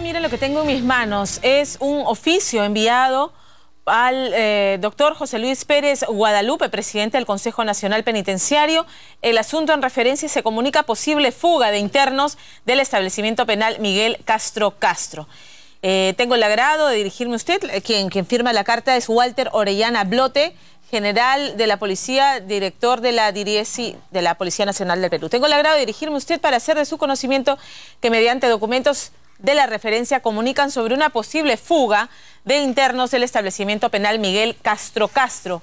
miren lo que tengo en mis manos. Es un oficio enviado al eh, doctor José Luis Pérez Guadalupe, presidente del Consejo Nacional Penitenciario. El asunto en referencia se comunica posible fuga de internos del establecimiento penal Miguel Castro Castro. Eh, tengo el agrado de dirigirme a usted. Quien, quien firma la carta es Walter Orellana Blote, general de la Policía, director de la DIRIESI de la Policía Nacional del Perú. Tengo el agrado de dirigirme a usted para hacer de su conocimiento que mediante documentos de la referencia comunican sobre una posible fuga de internos del establecimiento penal Miguel Castro Castro.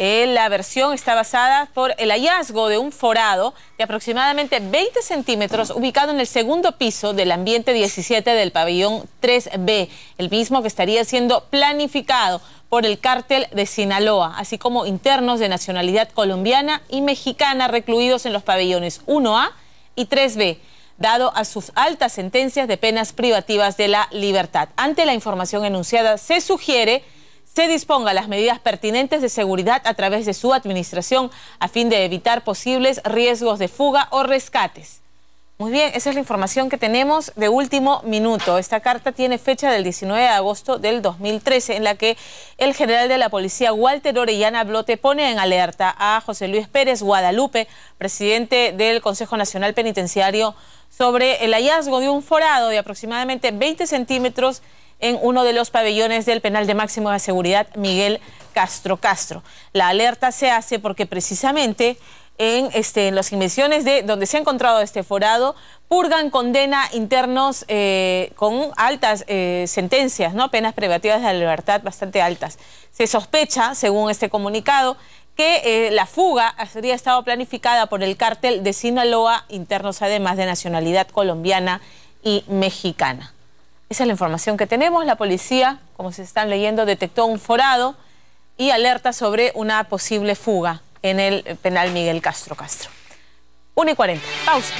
Eh, la versión está basada por el hallazgo de un forado de aproximadamente 20 centímetros ubicado en el segundo piso del ambiente 17 del pabellón 3B, el mismo que estaría siendo planificado por el cártel de Sinaloa, así como internos de nacionalidad colombiana y mexicana recluidos en los pabellones 1A y 3B dado a sus altas sentencias de penas privativas de la libertad. Ante la información enunciada, se sugiere se disponga las medidas pertinentes de seguridad a través de su administración a fin de evitar posibles riesgos de fuga o rescates. Muy bien, esa es la información que tenemos de último minuto. Esta carta tiene fecha del 19 de agosto del 2013, en la que el general de la policía Walter Orellana Blote pone en alerta a José Luis Pérez Guadalupe, presidente del Consejo Nacional Penitenciario, sobre el hallazgo de un forado de aproximadamente 20 centímetros en uno de los pabellones del penal de máxima de seguridad Miguel Castro Castro. La alerta se hace porque precisamente este, en, las inmediaciones de donde se ha encontrado este forado, purgan condena internos eh, con altas eh, sentencias, ¿no? penas privativas de la libertad bastante altas. Se sospecha, según este comunicado, que eh, la fuga habría estado planificada por el cártel de Sinaloa, internos además de nacionalidad colombiana y mexicana. Esa es la información que tenemos. La policía, como se están leyendo, detectó un forado y alerta sobre una posible fuga en el penal Miguel Castro Castro. 1 y 40. Pausa.